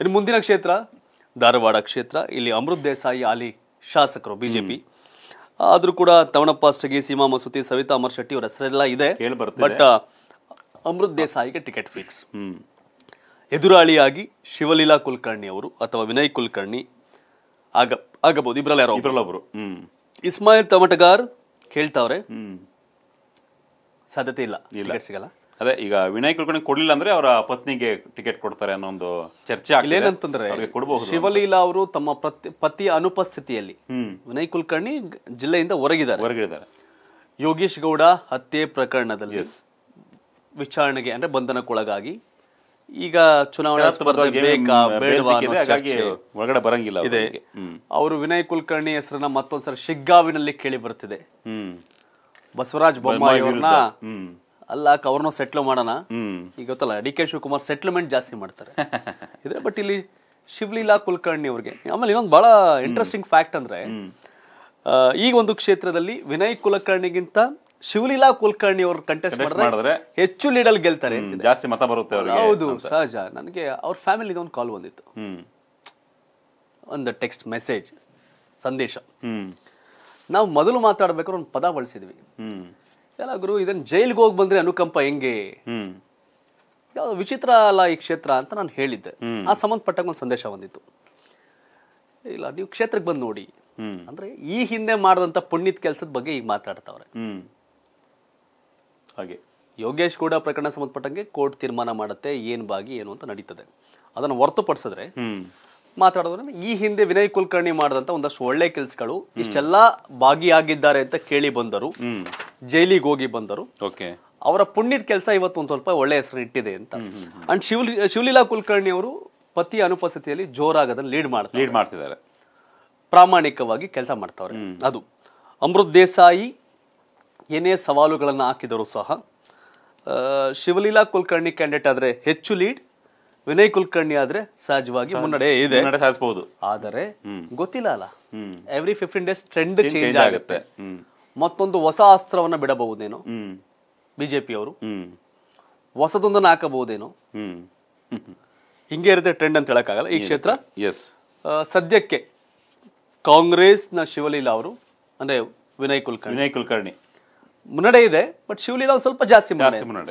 ಇನ್ನು ಮುಂದಿನ ಕ್ಷೇತ್ರ ಧಾರವಾಡ ಕ್ಷೇತ್ರ ಇಲ್ಲಿ ಅಮೃತ್ ದೇಸಾಯಿ ಅಲಿ ಶಾಸಕರು ಬಿಜೆಪಿ ಆದ್ರೂ ಕೂಡ ತವಣಪ್ಪ ಸ್ಟಗಿ ಸೀಮಾ ಮಸೂತಿ ಸವಿತಾ ಅಮರ್ ಶೆಟ್ಟಿ ಅವರ ಹೆಸರೆಲ್ಲ ಇದೆ ಬಟ್ ಅಮೃತ್ ದೇಸಾಯಿಗೆ ಟಿಕೆಟ್ ಫಿಕ್ಸ್ ಎದುರಾಳಿಯಾಗಿ ಶಿವಲೀಲಾ ಕುಲಕರ್ಣಿ ಅವರು ಅಥವಾ ವಿನಯ್ ಕುಲಕರ್ಣಿ ಆಗ ಆಗಬಹುದು ಇಬ್ರಲ್ಲ ಯಾರೋ ಇಬ್ರಲ್ಲೊಬ್ರು ಇಸ್ಮಾಯಿಲ್ ತಮಟಗಾರ್ ಕೇಳ್ತಾವ್ರೆ ಸಾಧ್ಯತೆ ಇಲ್ಲ ಸಿಗಲ್ಲ ಅದೇ ಈಗ ವಿನಯ್ ಕುಲಕರ್ಣಿ ಕೊಡ್ಲಿಲ್ಲ ಅಂದ್ರೆ ಅವರ ಪತ್ನಿಗೆ ಟಿಕೆಟ್ ಕೊಡ್ತಾರೆ ಅನ್ನೋ ಒಂದು ಚರ್ಚೆ ಏನಂತಂದ್ರೆ ಶಿವಲೀಲಾ ಅವರು ತಮ್ಮ ಪತಿ ಅನುಪಸ್ಥಿತಿಯಲ್ಲಿ ವಿನಯ್ ಕುಲಕರ್ಣಿ ಜಿಲ್ಲೆಯಿಂದ ಹೊರಗಿದ್ದಾರೆ ಹೊರಗಿದ್ದಾರೆ ಯೋಗೀಶ್ ಗೌಡ ಹತ್ಯೆ ಪ್ರಕರಣದಲ್ಲಿ ವಿಚಾರಣೆಗೆ ಅಂದ್ರೆ ಬಂಧನಕ್ಕೊಳಗಾಗಿ ಈಗ ಚುನಾವಣೆ ಬರಂಗಿಲ್ಲ ಇದೆ ಅವರು ವಿನಯ್ ಕುಲಕರ್ಣಿ ಹೆಸರನ್ನ ಮತ್ತೊಂದ್ಸರಿ ಶಿಗ್ಗಾವಿನಲ್ಲಿ ಕೇಳಿ ಬರ್ತಿದೆ ಬಸವರಾಜ್ ಬೊಮ್ಮಾಯಿ ಅವ್ರನ್ನ ಅಲ್ಲ ಕವರ್ನೋ ಸೆಟ್ಲ್ ಮಾಡೋಣ ಈಗ ಗೊತ್ತಲ್ಲ ಡಿ ಕೆ ಶಿವಕುಮಾರ್ ಸೆಟ್ಲ್ಮೆಂಟ್ ಜಾಸ್ತಿ ಮಾಡ್ತಾರೆ ಇದ್ರೆ ಬಟ್ ಇಲ್ಲಿ ಶಿವಲೀಲಾ ಕುಲಕರ್ಣಿ ಅವ್ರಿಗೆ ಆಮೇಲೆ ಇನ್ನೊಂದು ಬಹಳ ಇಂಟ್ರೆಸ್ಟಿಂಗ್ ಫ್ಯಾಕ್ಟ್ ಅಂದ್ರೆ ಈ ಒಂದು ಕ್ಷೇತ್ರದಲ್ಲಿ ವಿನಯ್ ಕುಲಕರ್ಣಿಗಿಂತ ಶಿವಲೀಲಾ ಕುಲಕರ್ಣಿ ಅವರು ಕಂಟೆಸ್ಟ್ ಮಾಡಿದ್ರೆ ಹೆಚ್ಚು ಲೀಡಲ್ ಗೆಲ್ತಾರೆ ಜಾಸ್ತಿ ಮತ ಬರುತ್ತೆ ಹೌದು ಸಹಜ ನನಗೆ ಅವ್ರ ಫ್ಯಾಮಿಲಿ ಒಂದು ಕಾಲ್ ಬಂದಿತ್ತು ಒಂದು ಟೆಕ್ಸ್ಟ್ ಮೆಸೇಜ್ ಸಂದೇಶ ನಾವು ಮೊದಲು ಮಾತಾಡ್ಬೇಕಾದ್ರೆ ಒಂದು ಪದ ಬಳಸಿದ್ವಿ ಎಲ್ಲ ಗುರು ಇದನ್ನ ಜೈಲಿಗೆ ಹೋಗಿ ಬಂದ್ರೆ ಅನುಕಂಪ ಹೆಂಗೆ ಯಾವ ವಿಚಿತ್ರ ಅಲ್ಲ ಈ ಕ್ಷೇತ್ರ ಅಂತ ನಾನು ಹೇಳಿದ್ದೆ ಆ ಸಂಬಂಧಪಟ್ಟಾಗ ಒಂದು ಸಂದೇಶ ಬಂದಿತ್ತು ಇಲ್ಲ ನೀವು ಕ್ಷೇತ್ರಕ್ಕೆ ಬಂದು ನೋಡಿ ಅಂದ್ರೆ ಈ ಹಿಂದೆ ಮಾಡಿದಂತ ಪುಣ್ಯದ ಕೆಲಸದ ಬಗ್ಗೆ ಈಗ ಮಾತಾಡ್ತಾವ್ರೆ ಹಾಗೆ ಯೋಗೇಶ್ ಕೂಡ ಪ್ರಕರಣ ಸಂಬಂಧಪಟ್ಟಂಗೆ ಕೋರ್ಟ್ ತೀರ್ಮಾನ ಮಾಡುತ್ತೆ ಏನ್ ಬಾಗಿ ಏನು ಅಂತ ನಡೀತದೆ ಅದನ್ನು ಹೊರತುಪಡಿಸಿದ್ರೆ ಮಾತಾಡೋದ್ರೆ ಈ ಹಿಂದೆ ವಿನಯ್ ಕುಲಕರ್ಣಿ ಮಾಡಿದಂತ ಒಂದಷ್ಟು ಒಳ್ಳೆ ಕೆಲಸಗಳು ಇಷ್ಟೆಲ್ಲ ಭಾಗಿಯಾಗಿದ್ದಾರೆ ಅಂತ ಕೇಳಿ ಬಂದರು ಜೈಲಿಗೆ ಹೋಗಿ ಬಂದರು ಓಕೆ ಅವರ ಪುಣ್ಯದ ಕೆಲಸ ಇವತ್ತು ಒಂದು ಸ್ವಲ್ಪ ಒಳ್ಳೆ ಹೆಸರು ಇಟ್ಟಿದೆ ಅಂತ ಅಂಡ್ ಶಿವ ಶಿವಲೀಲಾ ಕುಲಕರ್ಣಿ ಅವರು ಪತಿ ಅನುಪಸ್ಥಿತಿಯಲ್ಲಿ ಜೋರಾಗದಲ್ಲಿ ಲೀಡ್ ಮಾಡ್ತಾರೆ ಲೀಡ್ ಮಾಡ್ತಿದ್ದಾರೆ ಪ್ರಾಮಾಣಿಕವಾಗಿ ಕೆಲಸ ಮಾಡ್ತಾವ್ರೆ ಅದು ಅಮೃತ್ ದೇಸಾಯಿ ಏನೇ ಸವಾಲುಗಳನ್ನು ಹಾಕಿದರೂ ಸಹ ಶಿವಲೀಲಾ ಕುಲಕರ್ಣಿ ಕ್ಯಾಂಡಿಡೇಟ್ ಆದರೆ ಹೆಚ್ಚು ಲೀಡ್ ವಿನಯ್ ಕುಲಕರ್ಣಿ ಆದ್ರೆ ಸಹಜವಾಗಿ ಮುನ್ನಡೆ ಇದೆ ಆದರೆ ಗೊತ್ತಿಲ್ಲ ಅಲ್ಲ every fifteen days trend change ಆಗುತ್ತೆ ಮತ್ತೊಂದು ಹೊಸ ಅಸ್ತ್ರವನ್ನ ಬಿಡಬಹುದೇನೋ ಬಿಜೆಪಿಯವರು ಹೊಸದೊಂದನ್ನು ಹಾಕಬಹುದೇನೋ ಹಿಂಗೆ ಇರುತ್ತೆ ಟ್ರೆಂಡ್ ಅಂತ ಹೇಳಕ್ಕಾಗಲ್ಲ ಈ ಕ್ಷೇತ್ರ ಎಸ್ ಸದ್ಯಕ್ಕೆ ಕಾಂಗ್ರೆಸ್ನ ಶಿವಲೀಲಾ ಅವರು ಅಂದ್ರೆ ವಿನಯ್ ಕುಲಕರ್ಣಿ ವಿನಯ್ ಕುಲಕರ್ಣಿ ಮುನ್ನಡೆ ಇದೆ ಬಟ್ ಶಿವಲೀಲಾ ಸ್ವಲ್ಪ ಜಾಸ್ತಿ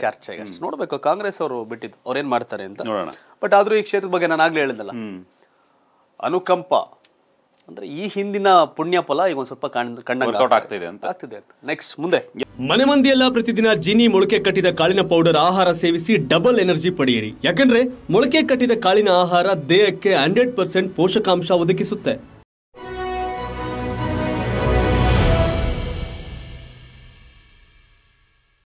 ಚರ್ಚೆ ನೋಡ್ಬೇಕು ಕಾಂಗ್ರೆಸ್ ಅವರು ಬಿಟ್ಟಿದ್ದು ಅವ್ರು ಏನ್ ಮಾಡ್ತಾರೆ ಅಂತ ಬಟ್ ಆದ್ರೂ ಈ ಕ್ಷೇತ್ರದ ಬಗ್ಗೆ ನಾನು ಆಗ್ಲೇ ಹೇಳಿದಲ್ಲ ಅನುಕಂಪ ಅಂದ್ರೆ ಈ ಹಿಂದಿನ ಪುಣ್ಯ ಫಲ ಈಗ ಒಂದು ಸ್ವಲ್ಪ ಆಗ್ತಿದೆ ಅಂತ ಆಗ್ತಿದೆ ನೆಕ್ಸ್ಟ್ ಮುಂದೆ ಮನೆ ಮಂದಿಯೆಲ್ಲ ಪ್ರತಿದಿನ ಜಿನಿ ಮೊಳಕೆ ಕಟ್ಟಿದ ಕಾಳಿನ ಪೌಡರ್ ಆಹಾರ ಸೇವಿಸಿ ಡಬಲ್ ಎನರ್ಜಿ ಪಡೆಯಿರಿ ಯಾಕಂದ್ರೆ ಮೊಳಕೆ ಕಟ್ಟಿದ ಕಾಳಿನ ಆಹಾರ ದೇಹಕ್ಕೆ ಹಂಡ್ರೆಡ್ ಪರ್ಸೆಂಟ್ ಪೋಷಕಾಂಶ ಒದಗಿಸುತ್ತೆ